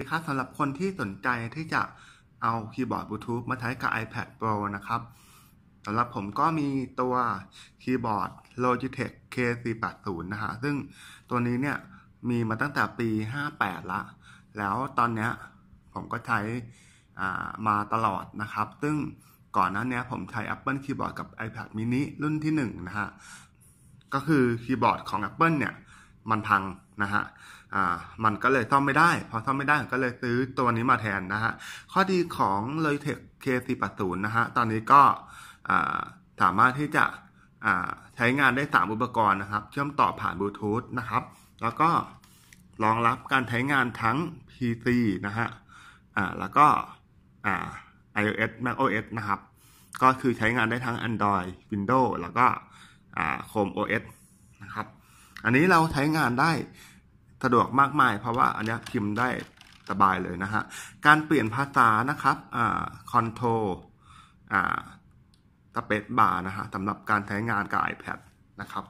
ดีครับสำหรับคนที่สนใจที่จะเอาคีย์บอร์ดบลูทูธมาใช้กับ iPad Pro นะครับสำหรับผมก็มีตัวคีย์บอร์ด Logitech K480 นะฮะซึ่งตัวนี้เนี่ยมีมาตั้งแต่ปี 58 ละ แล้วตอนเนี้ยผมก็ใช้มาตลอดนะครับ ซึ่งก่อนหน้านี้ผมใช้ Apple Keyboard กับ iPad mini รุ่นที่1นะฮะก็คือคีย์บอร์ดของ Apple เนี่ยมันพังนะฮะอ่ามันก็เลยซ่อมไม่ได้ พอซ่อมไม่ได้ก็เลยซื้อตัวนี้มาแทนนะฮะ ข้อดีของ l o g ค t e c h k 4ศูนะฮะ ตอนนี้ก็สามารถที่จะใช้งานได้3อุปกรณ์นะครับ เชื่อมต่อผ่านบลูทูธนะครับ แล้วก็รองรับการใช้งานทั้ง PC นะฮะอ่าแล้วก็อ่า iOS macOS นะครับ ก็คือใช้งานได้ทั้ง Android Windows แล้วก็อ่า Chrome OS นะครับอันนี้เราใช้งานได้ สะดวกมากมายเพราะว่าอันนี้พิมพ์ได้สบายเลยนะฮะ การเปลี่ยนภาษานะครับอ่าคอนโทรอ่าสเปซบาร์นะฮะสำหรับการใช้งานกับ iPad นะครับ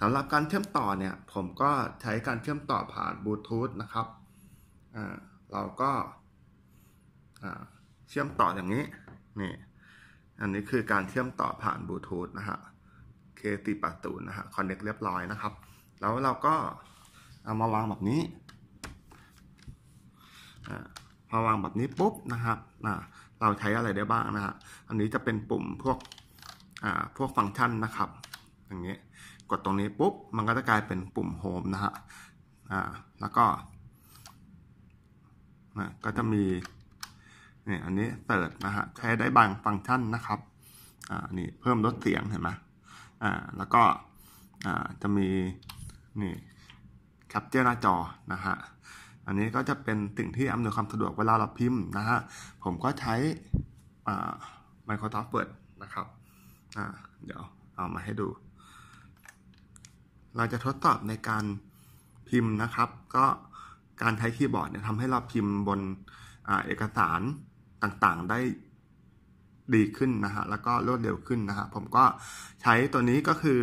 สำหรับการเชื่อมต่อเนี่ย ผมก็ใช้การเชื่อมต่อผ่านบลูทูธนะครับอ่าเราก็อ่าเชื่อมต่ออย่างนี้ นี่ อันนี้คือการเชื่อมต่อผ่านบลูทูธนะฮะเคติปะตูนะฮะ คอนเน็กเรียบร้อยนะครับแล้วเราก็เอามาวางแบบนี้ มาวางแบบนี้ปุ๊บนะครับ เราใช้อะไรได้บ้างนะฮะ อันนี้จะเป็นปุ่มพวกพวกฟังก์ชันนะครับ อย่างนี้ กดตรงนี้ปุ๊บ มันก็จะกลายเป็นปุ่มโฮมนะฮะแล้วก็ก็จะมีนี่อันนี้เสิร์ชนะฮะใช้ได้บางฟังก์ชันนะครับอ่านี่เพิ่มลดเสียงเห็นไหมอ่าแล้วก็อ่าจะมีนี่ แคปเจอร์หน้าจอนะฮะ อันนี้ก็จะเป็นสิ่งที่อำนวยความสะดวกเวลาเราพิมพ์นะฮะ ผมก็ใช้ Microsoft Word นะครับ เดี๋ยวเอามาให้ดู เราจะทดสอบในการพิมพ์นะครับ ก็การใช้คีย์บอร์ดเนี่ยทำให้เราพิมพ์บนอเอกสารต่างๆ ได้ดีขึ้นนะฮะ แล้วก็รวดเร็วขึ้นนะฮะ ผมก็ใช้ตัวนี้ก็คือ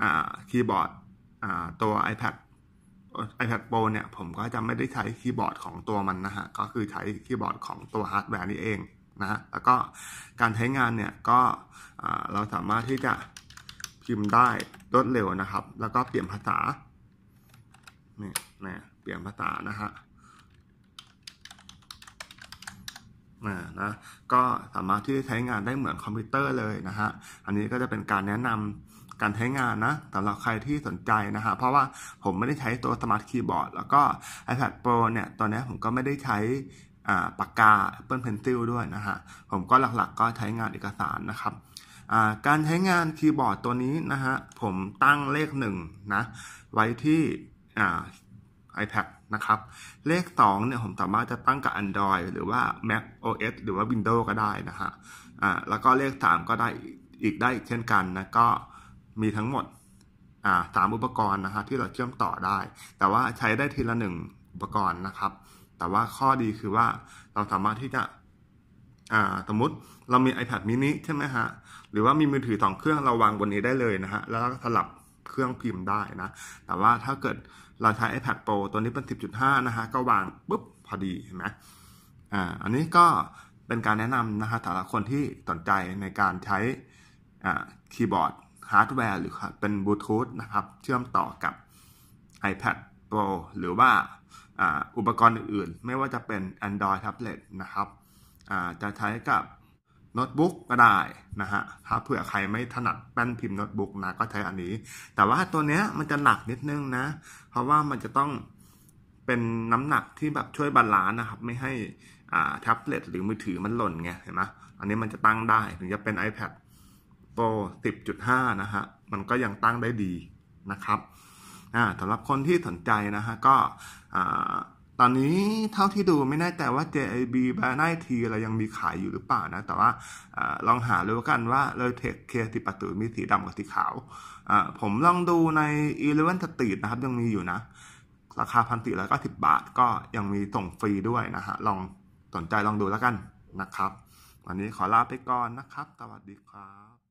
อคีย์บอร์ดตัว iPad iPad Pro เนี่ยผมก็จะไม่ได้ใช้คีย์บอร์ดของตัวมันนะฮะ ก็คือใช้คีย์บอร์ดของตัวฮาร์ดแวร์นี่เองนะฮะ แล้วก็การใช้งานเนี่ยก็เราสามารถที่จะ พิมพ์ได้รวดเร็วนะครับ แล้วก็เปลี่ยนภาษานี่นะเปลี่ยนภาษานะฮะนะนะก็สามารถที่ใช้งานได้เหมือนคอมพิวเตอร์เลยนะฮะ อันนี้ก็จะเป็นการแนะนำการใช้งานนะ สำหรับใครที่สนใจนะฮะ เพราะว่าผมไม่ได้ใช้ตัวสมาร์ทคีย์บอร์ดแล้วก็ iPad Pro เนี่ย ตอนนี้ผมก็ไม่ได้ใช้ปากกา Apple Pencil ด้วยนะฮะ ผมก็หลักๆก็ใช้งานเอกสารนะครับ การใช้งานคีย์บอร์ดตัวนี้นะฮะ ผมตั้งเลขหนึ่งนะ ไว้ที่ i p a d นะครับ เลข 2 เนี่ยผมสามารถจะตั้งกับ Android หรือว่า Mac OS หรือว่า Windows ก็ได้นะฮะอ่าแล้วก็เลข3ก็ได้อีกได้เช่นกันนะ ก็มีทั้งหมดอ่าสามอุปกรณ์นะฮะที่เราเชื่อมต่อได้ แต่ว่าใช้ได้ทีละหนึ่งอุปกรณ์นะครับ แต่ว่าข้อดีคือว่าเราสามารถที่จะ อ่าสมมติเรามี iPad mini ใช่ไหมฮะ หรือว่ามีมือถือสองเครื่องเราวางบนนี้ได้เลยนะฮะแล้วก็สลับเครื่องพิมพ์ได้นะ แต่ว่าถ้าเกิดเราใช้ iPad Pro ตัวนี้เป็น 10.5 นะฮะก็วางปุ๊บพอดีเห็นไหมอ่า อันนี้ก็เป็นการแนะนำนะฮะสำหรับคนที่สนใจในการใช้อ่าคีย์บอร์ดฮาร์ดแวร์หรือเป็นบลูทูธนะครับ เชื่อมต่อกับ iPad Pro หรือว่าอุปกรณ์อื่นๆ ไม่ว่าจะเป็น Android Tablet นะครับ จะใช้กับโน้ตบุ๊กก็ได้นะฮะถ้าเผื่อใครไม่ถนัดแป้นพิมพ์โน้ตบุ๊กนะก็ใช้อันนี้ แต่ว่าตัวเนี้ยมันจะหนักนิดนึงนะ เพราะว่ามันจะต้องเป็นน้ำหนักที่แบบช่วยบาลานซ์นะครับ ไม่ให้ อ่าแท็บเล็ตหรือมือถือมันหล่นไงเห็นไหมอันนี้มันจะตั้งได้ถึงจะเป็น iPad Pro 10.5 นะฮะ มันก็ยังตั้งได้ดีนะครับอ่าสำหรับคนที่สนใจนะฮะก็อ่าตอนนี้เท่าที่ดูไม่แน่ใจว่า JIB b a n a i T อะไรยังมีขายอยู่หรือเปล่านะ แต่ว่าอลองหาดูกันว่าเลยเทคเคทีประตูมีสีดำกับสีขาวผมลองดูใน Eleven น t r e e t นะครับ ยังมีอยู่นะ ราคาพันติแล้วก็สิบบาทก็ยังมีส่งฟรีด้วยนะฮะลองสนใจลองดูแล้วกันนะครับ วันนี้ขอลาไปก่อนนะครับ สวัสดีครับ